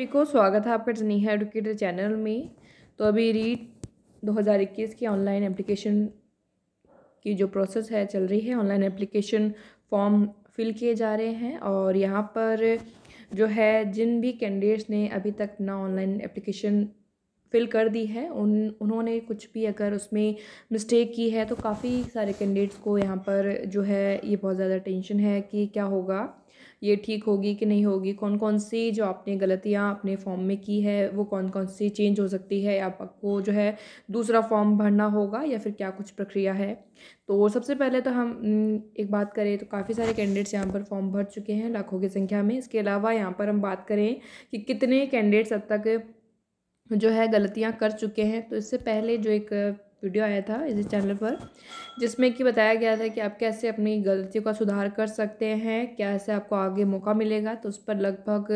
सभी को स्वागत है आपका स्नेहा एडुकेटर चैनल में तो अभी रीट 2021 की ऑनलाइन एप्लीकेशन की जो प्रोसेस है चल रही है ऑनलाइन एप्लीकेशन फॉर्म फिल किए जा रहे हैं और यहाँ पर जो है जिन भी कैंडिडेट्स ने अभी तक ना ऑनलाइन एप्लीकेशन फिल कर दी है उन उन्होंने कुछ भी अगर उसमें मिस्टेक की है तो काफ़ी सारे कैंडिडेट्स को यहाँ पर जो है ये बहुत ज़्यादा टेंशन है कि क्या होगा ये ठीक होगी कि नहीं होगी कौन कौन सी जो आपने गलतियाँ अपने फॉर्म में की है वो कौन कौन सी चेंज हो सकती है आपको जो है दूसरा फॉर्म भरना होगा या फिर क्या कुछ प्रक्रिया है तो सबसे पहले तो हम एक बात करें तो काफ़ी सारे कैंडिडेट्स यहाँ पर फॉर्म भर चुके हैं लाखों की संख्या में इसके अलावा यहाँ पर हम बात करें कि कितने कैंडिडेट्स अब तक जो है गलतियाँ कर चुके हैं तो इससे पहले जो एक वीडियो आया था इसी चैनल पर जिसमें कि बताया गया था कि आप कैसे अपनी गलतियों का सुधार कर सकते हैं कैसे आपको आगे मौका मिलेगा तो उस पर लगभग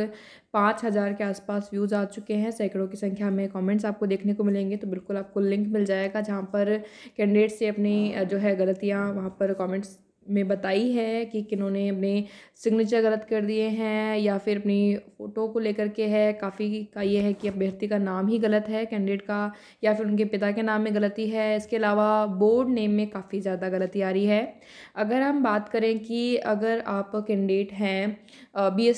पाँच हज़ार के आसपास व्यूज़ आ चुके हैं सैकड़ों की संख्या में कमेंट्स आपको देखने को मिलेंगे तो बिल्कुल आपको लिंक मिल जाएगा जहाँ पर कैंडिडेट्स से अपनी जो है गलतियाँ वहाँ पर कॉमेंट्स में बताई है कि किन्होंने अपने सिग्नेचर गलत कर दिए हैं या फिर अपनी फ़ोटो को लेकर के है काफ़ी का ये है कि अभ्यर्थी का नाम ही गलत है कैंडिडेट का या फिर उनके पिता के नाम में गलती है इसके अलावा बोर्ड नेम में काफ़ी ज़्यादा गलती आ रही है अगर हम बात करें कि अगर आप कैंडिडेट हैं बी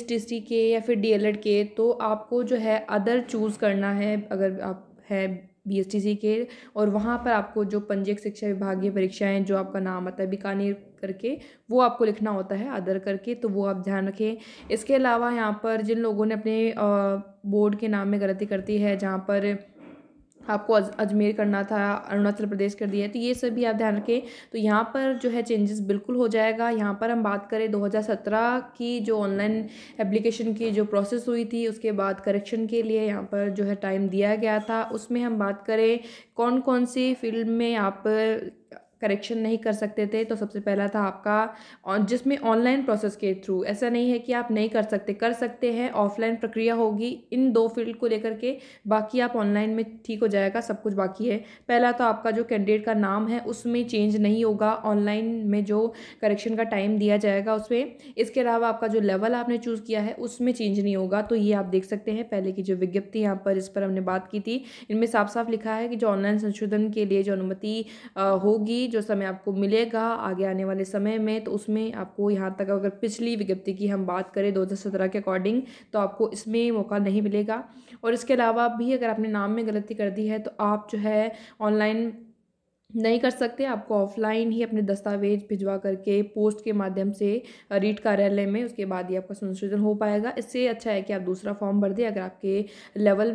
के या फिर डी के तो आपको जो है अदर चूज़ करना है अगर आप है बी के और वहाँ पर आपको जो पंजीयक शिक्षा विभागीय परीक्षाएं जो आपका नाम आता है बीकानेर करके वो आपको लिखना होता है अदर करके तो वो आप ध्यान रखें इसके अलावा यहाँ पर जिन लोगों ने अपने बोर्ड के नाम में गलती करती है जहाँ पर आपको अजमेर करना था अरुणाचल प्रदेश कर दिया तो ये सब भी आप ध्यान रखें तो यहाँ पर जो है चेंजेस बिल्कुल हो जाएगा यहाँ पर हम बात करें 2017 की जो ऑनलाइन एप्लीकेशन की जो प्रोसेस हुई थी उसके बाद करेक्शन के लिए यहाँ पर जो है टाइम दिया गया था उसमें हम बात करें कौन कौन सी फील्ड में आप करेक्शन नहीं कर सकते थे तो सबसे पहला था आपका जिसमें ऑनलाइन प्रोसेस के थ्रू ऐसा नहीं है कि आप नहीं कर सकते कर सकते हैं ऑफलाइन प्रक्रिया होगी इन दो फील्ड को लेकर के बाकी आप ऑनलाइन में ठीक हो जाएगा सब कुछ बाकी है पहला तो आपका जो कैंडिडेट का नाम है उसमें चेंज नहीं होगा ऑनलाइन में जो करेक्शन का टाइम दिया जाएगा उसमें इसके अलावा आपका जो लेवल आपने चूज़ किया है उसमें चेंज नहीं होगा तो ये आप देख सकते हैं पहले की जो विज्ञप्ति यहाँ पर इस पर हमने बात की थी इनमें साफ साफ लिखा है कि जो ऑनलाइन संशोधन के लिए जो अनुमति होगी जो समय आपको मिलेगा आगे आने वाले समय में तो उसमें आपको यहाँ तक अगर पिछली विज्ञप्ति की हम बात करें सत्रह के अकॉर्डिंग तो आपको इसमें मौका नहीं मिलेगा और इसके अलावा भी अगर आपने नाम में गलती कर दी है तो आप जो है ऑनलाइन नहीं कर सकते आपको ऑफलाइन ही अपने दस्तावेज भिजवा करके पोस्ट के माध्यम से रीट कार्यालय में उसके बाद ही आपका संशोधन हो पाएगा इससे अच्छा है कि आप दूसरा फॉर्म भर दें अगर आपके लेवल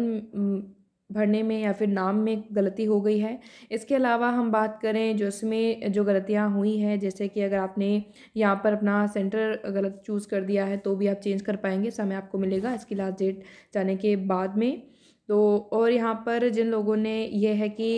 भरने में या फिर नाम में गलती हो गई है इसके अलावा हम बात करें जो इसमें जो गलतियाँ हुई हैं जैसे कि अगर आपने यहाँ पर अपना सेंटर गलत चूज़ कर दिया है तो भी आप चेंज कर पाएंगे समय आपको मिलेगा इसकी लास्ट डेट जाने के बाद में तो और यहाँ पर जिन लोगों ने यह है कि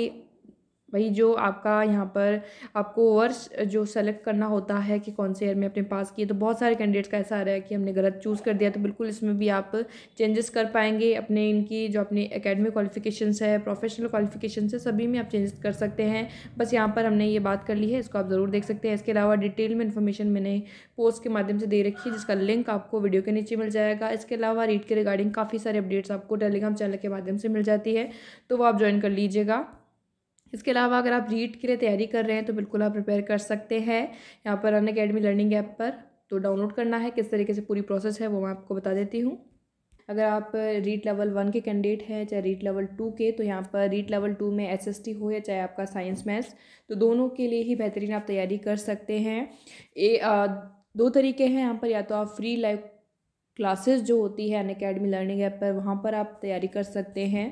वही जो आपका यहाँ पर आपको वर्ष जो सेलेक्ट करना होता है कि कौन से ईयर में अपने पास किए तो बहुत सारे कैंडिडेट्स का ऐसा आ रहा है कि हमने गलत चूज़ कर दिया तो बिल्कुल इसमें भी आप चेंजेस कर पाएंगे अपने इनकी जो अपने एकेडमिक क्वालिफिकेशंस है प्रोफेशनल क्वालिफिकेशंस है सभी में आप चेंजेस कर सकते हैं बस यहाँ पर हमने ये बात कर ली है इसको आप ज़रूर देख सकते हैं इसके अलावा डिटेल में इन्फॉर्मेशन मैंने पोस्ट के माध्यम से दे रखी है जिसका लिंक आपको वीडियो के नीचे मिल जाएगा इसके अलावा रीड के रिगार्डिंग काफ़ी सारे अपडेट्स आपको टेलीग्राम चैनल के माध्यम से मिल जाती है तो वो आप ज्वाइन कर लीजिएगा इसके अलावा अगर आप रीट के लिए तैयारी कर रहे हैं तो बिल्कुल आप प्रिपेयर कर सकते हैं यहाँ पर अन अकेडमी लर्निंग ऐप पर तो डाउनलोड करना है किस तरीके से पूरी प्रोसेस है वो मैं आपको बता देती हूँ अगर आप रीट लेवल वन के कैंडिडेट हैं चाहे रीट लेवल टू के तो यहाँ पर रीट लेवल टू में एस हो या चाहे आपका साइंस मैथ्स तो दोनों के लिए ही बेहतरीन आप तैयारी कर सकते हैं ए दो तरीके हैं यहाँ पर या तो आप फ्री लाइव क्लासेस जो होती है अन लर्निंग ऐप पर वहाँ पर आप तैयारी कर सकते हैं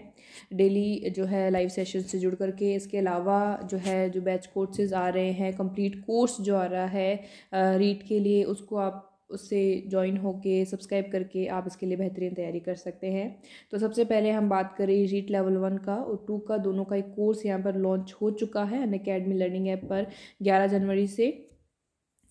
डेली जो है लाइव सेशन से जुड़ करके इसके अलावा जो है जो बैच कोर्सेज आ रहे हैं कंप्लीट कोर्स जो आ रहा है रीड के लिए उसको आप उससे ज्वाइन होके सब्सक्राइब करके आप इसके लिए बेहतरीन तैयारी कर सकते हैं तो सबसे पहले हम बात करें रीट लेवल वन का और टू का दोनों का एक कोर्स यहाँ पर लॉन्च हो चुका है अन लर्निंग ऐप पर ग्यारह जनवरी से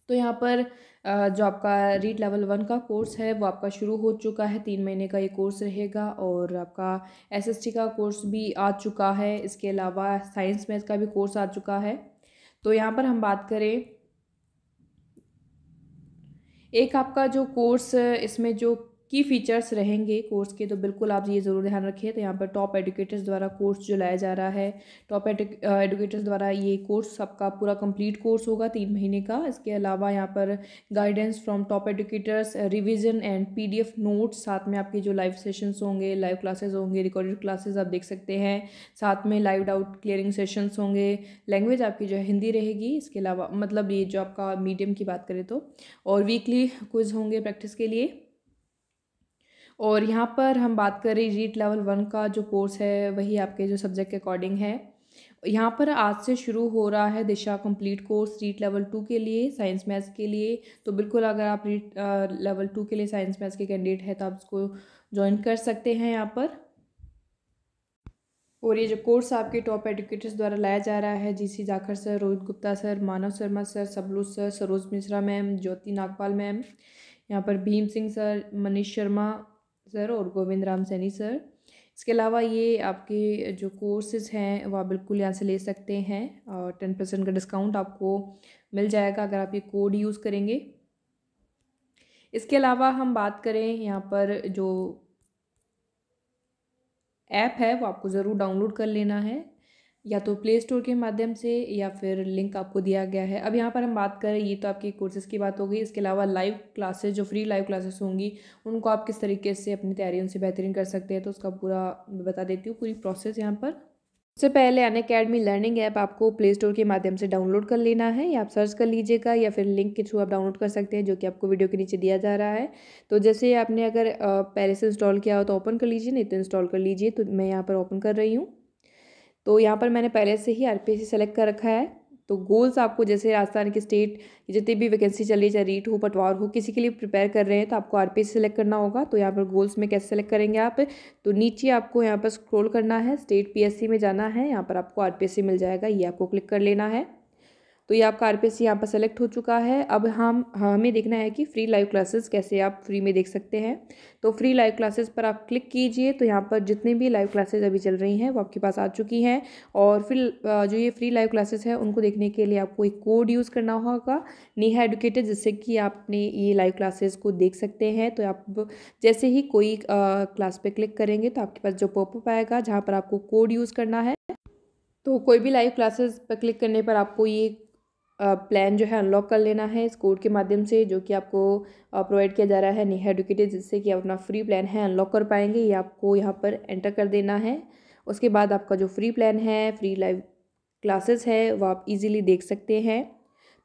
तो यहाँ पर जो आपका रीड लेवल वन का कोर्स है वो आपका शुरू हो चुका है तीन महीने का ये कोर्स रहेगा और आपका एसएसटी का कोर्स भी आ चुका है इसके अलावा साइंस मैथ का भी कोर्स आ चुका है तो यहाँ पर हम बात करें एक आपका जो कोर्स इसमें जो की फ़ीचर्स रहेंगे कोर्स के तो बिल्कुल आप ये ज़रूर ध्यान रखिए तो यहाँ पर टॉप एडुकेटर्स द्वारा कोर्स जो लाया जा रहा है टॉप एडुकेटर्स द्वारा ये कोर्स आपका पूरा कंप्लीट कोर्स होगा तीन महीने का इसके अलावा यहाँ पर guidance from top educators revision and P notes साथ में आपके जो लाइव सेशन्स होंगे लाइव क्लासेज होंगे रिकॉर्डेड क्लासेज आप देख सकते हैं साथ में लाइव डाउट क्लियरिंग सेशन्स होंगे लैंग्वेज आपकी जो है हिंदी रहेगी इसके अलावा मतलब ये जो आपका मीडियम की बात करें तो और वीकली क्विज़ होंगे प्रैक्टिस के लिए और यहाँ पर हम बात करें रीट लेवल वन का जो कोर्स है वही आपके जो सब्जेक्ट के अकॉर्डिंग है यहाँ पर आज से शुरू हो रहा है Disha complete course REET level two के लिए साइंस मैथ्स के लिए तो बिल्कुल अगर आप रीट लेवल टू के लिए साइंस मैथ्स के कैंडिडेट हैं तो आप उसको ज्वाइन कर सकते हैं यहाँ पर और ये जो कोर्स आपके टॉप एडुकेटर्स द्वारा लाया जा रहा है GC Jakhar sir Rohit Gupta sir Manav Sharma sir Sablu sir Saroj Mishra ma'am Jyoti Nagpal ma'am यहाँ पर भीम सिंह सर मनीष शर्मा सर और गोविंद राम सैनी सर इसके अलावा ये आपके जो कोर्सेज हैं वह बिल्कुल यहाँ से ले सकते हैं और टेन परसेंट का डिस्काउंट आपको मिल जाएगा अगर आप ये कोड यूज़ करेंगे इसके अलावा हम बात करें यहाँ पर जो ऐप है वो आपको ज़रूर डाउनलोड कर लेना है या तो प्ले स्टोर के माध्यम से या फिर लिंक आपको दिया गया है अब यहाँ पर हम बात करें ये तो आपके कोर्सेज़ की बात हो गई इसके अलावा लाइव क्लासेस जो फ्री लाइव क्लासेस होंगी उनको आप किस तरीके से अपनी तैयारी उनसे बेहतरीन कर सकते हैं तो उसका पूरा मैं बता देती हूँ पूरी प्रोसेस यहाँ पर सबसे पहले अन अकेडमी लर्निंग ऐप आपको प्ले स्टोर के माध्यम से डाउनलोड कर लेना है या आप सर्च कर लीजिएगा या फिर लिंक के थ्रू आप डाउनलोड कर सकते हैं जो कि आपको वीडियो के नीचे दिया जा रहा है तो जैसे आपने अगर पहले से इंस्टॉल किया हो तो ओपन कर लीजिए नहीं तो इंस्टॉल कर लीजिए तो मैं यहाँ पर ओपन कर रही हूँ तो यहाँ पर मैंने पहले से ही आर सेलेक्ट कर रखा है तो गोल्स आपको जैसे राजस्थान की स्टेट जितनी भी वैकेंसी चल रही है चाहे रीट हो पटवार हो किसी के लिए प्रिपेयर कर रहे हैं तो आपको आर सेलेक्ट करना होगा तो यहाँ पर गोल्स में कैसे सेलेक्ट करेंगे आप तो नीचे आपको यहाँ पर स्क्रॉल करना है स्टेट पीएससी में जाना है यहाँ पर आपको आर मिल जाएगा ये आपको क्लिक कर लेना है तो ये आपका आरपीएससी यहाँ पर सेलेक्ट हो चुका है अब हम हमें देखना है कि फ्री लाइव क्लासेस कैसे आप फ्री में देख सकते हैं तो फ्री लाइव क्लासेस पर आप क्लिक कीजिए तो यहाँ पर जितने भी लाइव क्लासेस अभी चल रही हैं वो आपके पास आ चुकी हैं और फिर जो ये फ्री लाइव क्लासेस है उनको देखने के लिए आपको एक कोड यूज़ करना होगा नेहा एडुकेटेड जिससे कि आपने ये लाइव क्लासेस को देख सकते हैं तो आप जैसे ही कोई क्लास पर क्लिक करेंगे तो आपके पास जो पॉपअप आएगा जहाँ पर आपको कोड यूज़ करना है तो कोई भी लाइव क्लासेस पर क्लिक करने पर आपको ये प्लान जो है अनलॉक कर लेना है इस कोड के माध्यम से जो कि आपको प्रोवाइड किया जा रहा है नेहा एडुकेटेड जिससे कि आप अपना फ्री प्लान है अनलॉक कर पाएंगे ये आपको यहाँ पर एंटर कर देना है उसके बाद आपका जो फ्री प्लान है फ्री लाइव क्लासेस है वो आप इजीली देख सकते हैं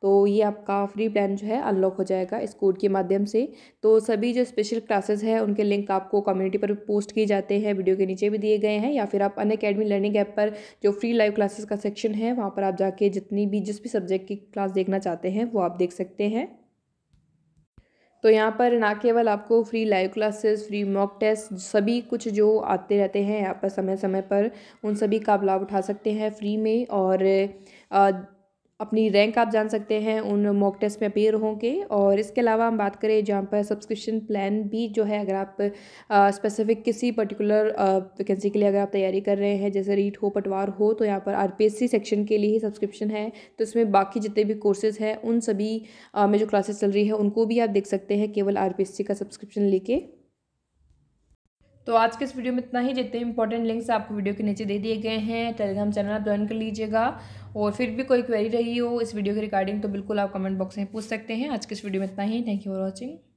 तो ये आपका फ्री प्लान जो है अनलॉक हो जाएगा इस कोड के माध्यम से तो सभी जो स्पेशल क्लासेस हैं उनके लिंक आपको कम्युनिटी पर पोस्ट किए जाते हैं वीडियो के नीचे भी दिए गए हैं या फिर आप अन अकेडमी लर्निंग ऐप पर जो फ्री लाइव क्लासेस का सेक्शन है वहाँ पर आप जाके जितनी भी जिस भी सब्जेक्ट की क्लास देखना चाहते हैं वो आप देख सकते हैं तो यहाँ पर ना केवल आपको free live classes free mock test सभी कुछ जो आते रहते हैं यहाँ पर समय समय पर उन सभी का लाभ उठा सकते हैं फ्री में और आ, अपनी रैंक आप जान सकते हैं उन मॉक टेस्ट में अपेयर होंगे और इसके अलावा हम बात करें जहाँ पर सब्सक्रिप्शन प्लान भी जो है अगर आप स्पेसिफिक किसी पर्टिकुलर वैकेंसी के लिए अगर आप तैयारी कर रहे हैं जैसे रीट हो पटवार हो तो यहाँ पर आरपीएससी सेक्शन के लिए ही सब्सक्रिप्शन है तो इसमें बाकी जितने भी कोर्सेज़ हैं उन सभी आ, में जो क्लासेस चल रही है उनको भी आप देख सकते हैं केवल आर का सब्सक्रिप्शन ले तो आज के इस वीडियो में इतना ही जितने इंपॉर्टेंट लिंक्स आपको वीडियो के नीचे दे दिए गए हैं टेलीग्राम चैनल आप ज्वाइन कर लीजिएगा और फिर भी कोई क्वेरी रही हो इस वीडियो के रिगार्डिंग तो बिल्कुल आप कमेंट बॉक्स में पूछ सकते हैं आज के इस वीडियो में इतना ही थैंक यू फॉर वॉचिंग